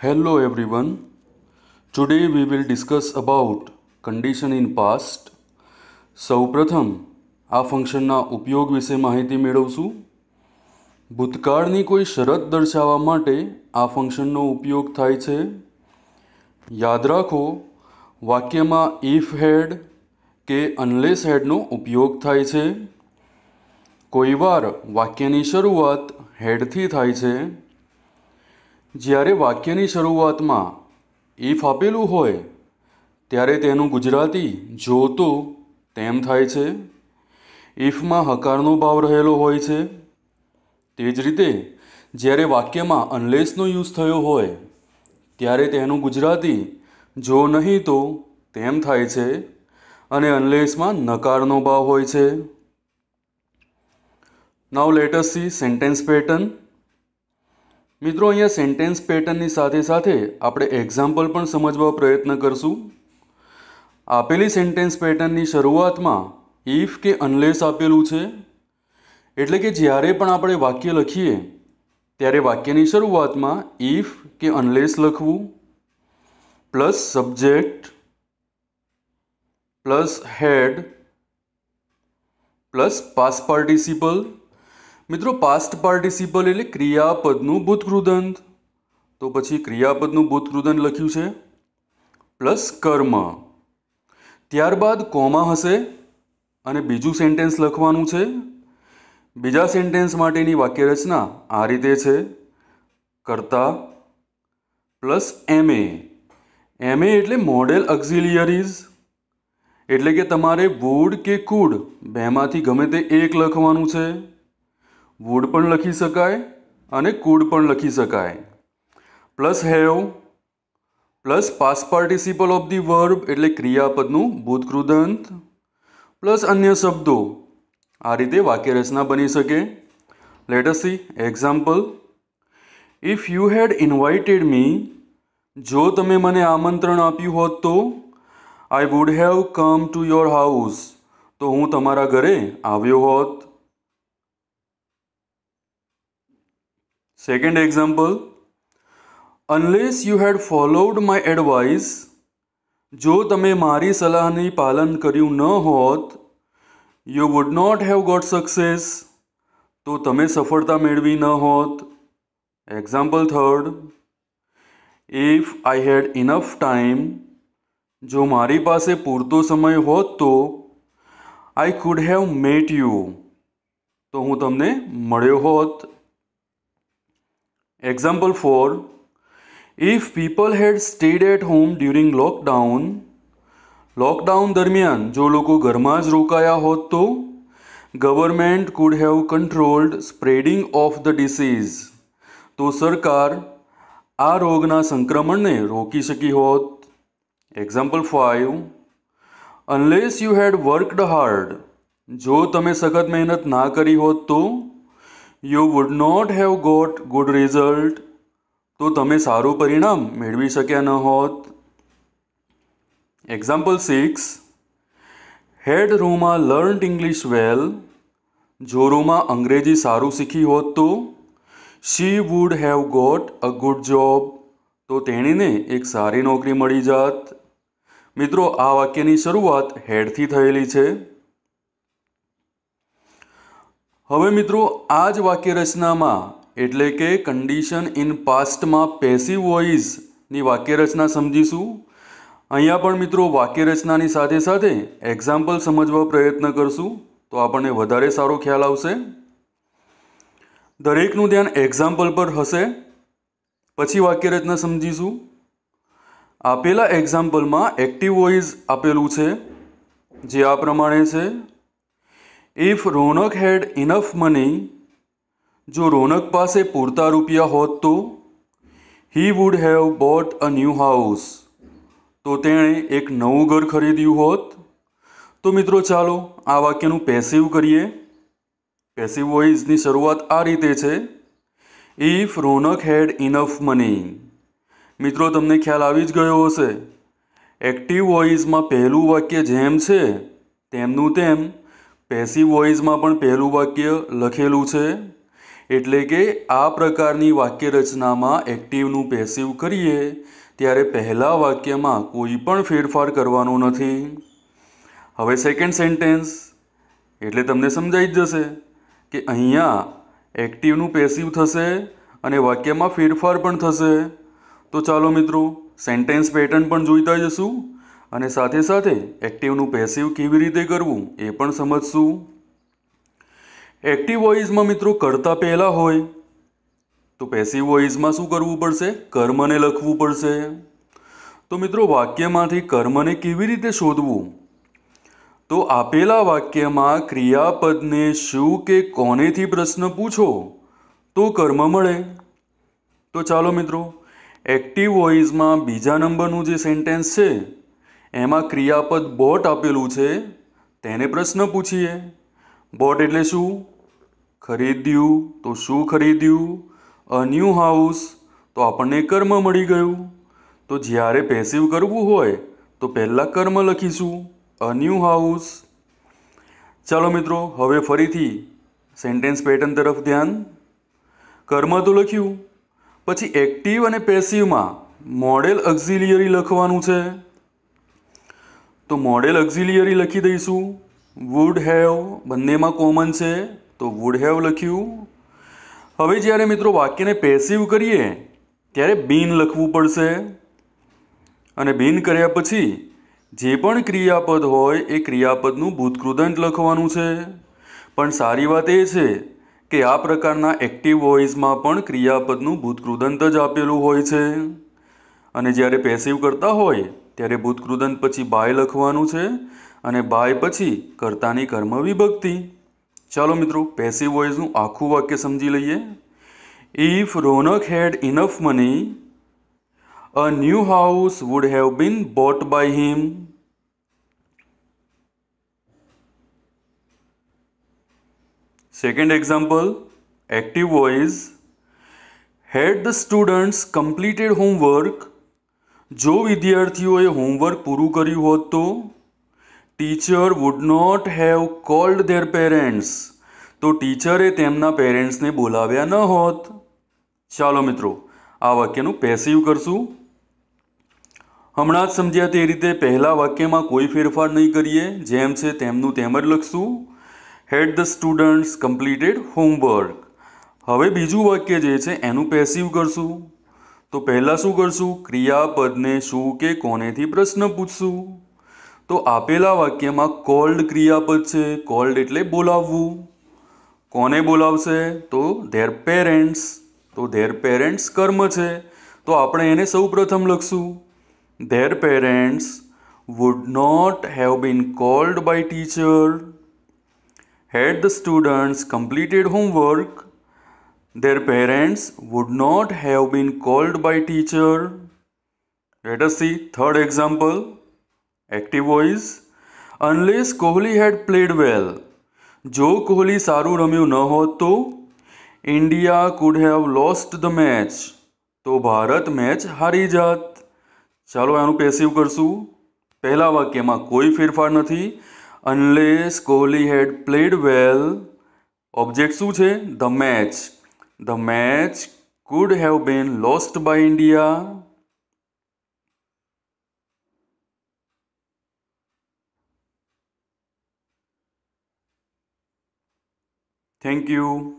Hello everyone. Today we will discuss about condition in past. સૌપ્રથમ આ ફંક્શનના ઉપયોગ વિશે માહિતી મેળવશું ભૂતકાળની કોઈ શરત દર્શાવવા માટે આ ફંક્શનનો ઉપયોગ થાય છે યાદ રાખો વાક્યમાં ઇફ હેડ કે અનલેસ હેડનો ઉપયોગ થાય છે કોઈવાર વાક્યની શરૂઆત હેડથી થાય છે જ્યારે વાક્યની શરૂઆતમાં ઇફ આપેલું હોય ત્યારે તેનું ગુજરાતી જોતું તેમ થાય છે ઇફમાં હકારનો ભાવ રહેલો હોય છે તે જ રીતે જ્યારે વાક્યમાં અનલેસનો યુઝ થયો હોય ત્યારે તેનું ગુજરાતી જો નહીં તો તેમ થાય છે અને અનલેસમાં નકારનો ભાવ હોય છે now let see sentence pattern મિત્રો અહીંયા સેન્ટેન્સ પેટર્નની સાથે સાથે આપણે એક્ઝામ્પલ પણ સમજવા પ્રયત્ન કરશું આપેલી સેન્ટેન્સ પેટર્નની શરૂઆતમાં ઇફ કે અનલેસ આપેલું છે એટલે કે જ્યારે પણ આપણે વાક્ય લખીએ ત્યારે વાક્યની શરૂઆતમાં ઇફ કે અનલેસ લખવું plus subject plus had plus past participle મિત્રો પાસ્ટ પાર્ટિસિપલ એટલે ક્રિયાપદનું ભૂતકૃદંત તો પછી ક્રિયાપદનું ભૂતકૃદંત લખ્યું છે પ્લસ કર્મ ત્યારબાદ કોમા હશે અને બીજું સેન્ટેન્સ લખવાનું છે બીજા સેન્ટેન્સ માટેની વાક્યરચના આ રીતે છે કરતા પ્લસ એમ એ એમ એ એટલે મોડેલ અક્ઝિલિયરીઝ એટલે કે તમારે વુડ કે કુડ બેમાંથી ગમે તે એક લખવાનું છે વૂડ પણ લખી શકાય અને કુડ પણ લખી શકાય plus have plus past participle of the verb એટલે ક્રિયાપદનું ભૂતકૃદંત પ્લસ અન્ય શબ્દો આ રીતે વાક્ય રચના બની શકે let see example if you had invited me જો તમે મને આમંત્રણ આપ્યું હોત તો I would have come to your house તો હું તમારા ઘરે આવ્યો હોત second example unless you had followed my advice જો તમે મારી સલાહની પાલન કર્યું ન હોત you would not have got success તો તમે સફળતા મેળવી ન હોત example third if I had enough time જો મારી પાસે પૂરતો સમય હોત તો I could have met you તો હું તમને મળ્યો હોત Example 4 If people had stayed at home during lockdown, લોકડાઉન દરમિયાન જો લોકો ઘરમાં જ રોકાયા હોત તો government could have controlled spreading of the disease તો સરકાર આ રોગના સંક્રમણને રોકી શકી હોત example five unless you had worked hard જો તમે સખત મહેનત ના કરી હોત તો you would not have got good result તો તમે સારું પરિણામ મેળવી શક્યા ન હોત example six had Ruma learned English well જો રૂમા અંગ્રેજી સારું શીખી હોત તો she would have got a good job તો તેણીને એક સારી નોકરી મળી જાત મિત્રો આ વાક્યની શરૂઆત હેડથી થયેલી છે હવે મિત્રો આ જ વાક્યરચનામાં એટલે કે કન્ડિશન ઇન પાસ્ટમાં પેસિવ વોઇસની વાક્યરચના સમજીશું અહીંયા પણ મિત્રો વાક્યરચનાની સાથે સાથે એક્ઝામ્પલ સમજવા પ્રયત્ન કરશું તો આપણને વધારે સારો ખ્યાલ આવશે દરેકનું ધ્યાન એક્ઝામ્પલ પર હશે પછી વાક્યરચના સમજીશું આપેલા એક્ઝામ્પલમાં એક્ટિવ વોઇસ આપેલું છે જે આ પ્રમાણે છે if Raunak had enough money જો રોનક પાસે પૂરતા રૂપિયા હોત તો he would have bought a new house તો તેણે એક નવું ઘર ખરીદ્યું હોત તો મિત્રો ચાલો આ વાક્યનું પેસિવ કરીએ પેસિવ વોઇસની શરૂઆત આ રીતે છે if Raunak had enough money મિત્રો તમને ખ્યાલ આવી જ ગયો હશે એક્ટિવ વોઇસમાં પહેલું વાક્ય જેમ છે તેમનું તેમ પેસિવ વોઇસમાં પણ પહેલું વાક્ય લખેલું છે એટલે કે આ પ્રકારની વાક્ય રચનામાં એક્ટિવનું પેસિવ કરીએ ત્યારે પહેલાં વાક્યમાં કોઈ પણ ફેરફાર કરવાનો નથી હવે સેકન્ડ સેન્ટેન્સ એટલે તમને સમજાઈ જ જશે કે અહીંયા એક્ટિવનું પેસિવ થશે અને વાક્યમાં ફેરફાર પણ થશે તો ચાલો મિત્રો સેન્ટેન્સ પેટર્ન પણ જોઈતા જશું અને સાથે સાથે એક્ટિવનું પેસિવ કેવી રીતે કરવું એ પણ સમજશું એક્ટિવ વોઇસમાં મિત્રો કરતા પહેલાં હોય તો પેસિવ વોઇસમાં શું કરવું પડશે કર્મને લખવું પડશે તો મિત્રો વાક્યમાંથી કર્મને કેવી રીતે શોધવું તો આપેલા વાક્યમાં ક્રિયાપદને શું કે કોનેથી પ્રશ્ન પૂછો તો કર્મ મળે તો ચાલો મિત્રો એક્ટિવ વોઇસમાં બીજા નંબરનું જે સેન્ટેન્સ છે એમાં ક્રિયાપદ બોટ આપેલું છે તેને પ્રશ્ન પૂછીએ બોટ એટલે શું ખરીદ્યું તો શું ખરીદ્યું અ ન્યૂ હાઉસ તો આપણને કર્મ મળી ગયું તો જ્યારે પેસિવ કરવું હોય તો પહેલાં કર્મ લખીશું અ ન્યૂ હાઉસ ચાલો મિત્રો હવે ફરીથી સેન્ટેન્સ પેટર્ન તરફ ધ્યાન કર્મ તો લખ્યું પછી એક્ટિવ અને પેસિવમાં મોડેલ એક્ઝિલિયરી લખવાનું છે તો મોડેલ એક્ઝિલિયરી લખી દઈશું વુડ હેવ બંનેમાં કોમન છે તો વુડ હેવ લખ્યું હવે જ્યારે મિત્રો વાક્યને પેસિવ કરીએ ત્યારે બિન લખવું પડશે અને બિન કર્યા પછી જે પણ ક્રિયાપદ હોય એ ક્રિયાપદનું ભૂતકૃદંત લખવાનું છે પણ સારી વાત એ છે કે આ પ્રકારના એક્ટિવ વોઇસમાં પણ ક્રિયાપદનું ભૂતકૃદંત જ આપેલું હોય છે અને જ્યારે પેસિવ કરતા હોય ત્યારે ભૂતકૃદંત પછી બાય લખવાનું છે અને બાય પછી કર્તાની કર્મ વિભક્તિ ચાલો મિત્રો પેસિવ વોઇઝનું આખું વાક્ય સમજી લઈએ if Raunak had enough money a new house would have been bought by him second example active voice had the students completed homework જો વિદ્યાર્થીઓએ હોમવર્ક પૂરું કર્યું હોત તો teacher would not have called their parents તો ટીચરે તેમના પેરેન્ટ્સને બોલાવ્યા ન હોત ચાલો મિત્રો આ વાક્યનું પેસિવ કરશું હમણાં જ સમજ્યા તે રીતે પહેલાં વાક્યમાં કોઈ ફેરફાર નહીં કરીએ જેમ છે તેમનું તેમ જ લખશું had the students completed homework હવે બીજું વાક્ય જે છે એનું પેસિવ કરશું તો પહેલાં શું કરશું ક્રિયાપદને શું કે કોનેથી પ્રશ્ન પૂછશું તો આપેલા વાક્યમાં કોલ્ડ ક્રિયાપદ છે કોલ્ડ એટલે બોલાવવું કોને બોલાવશે તો ધેર પેરેન્ટ્સ તો ધેર પેરેન્ટ્સ કર્મ છે તો આપણે એને સૌ પ્રથમ લખશું their parents would not have been called by teacher had the students completed homework Their parents would not have been called by teacher. Let us see third example. Active voice. Unless Kohli had played well. જો કોહલી સારું રમ્યું ન હોત તો India could have lost the match તો ભારત match હારી જાત ચાલો આનું પેસિવ કરશું પહેલા વાક્યમાં કોઈ ફેરફાર નથી unless Kohli had played well object શું છે the match The match could have been lost by India. Thank you.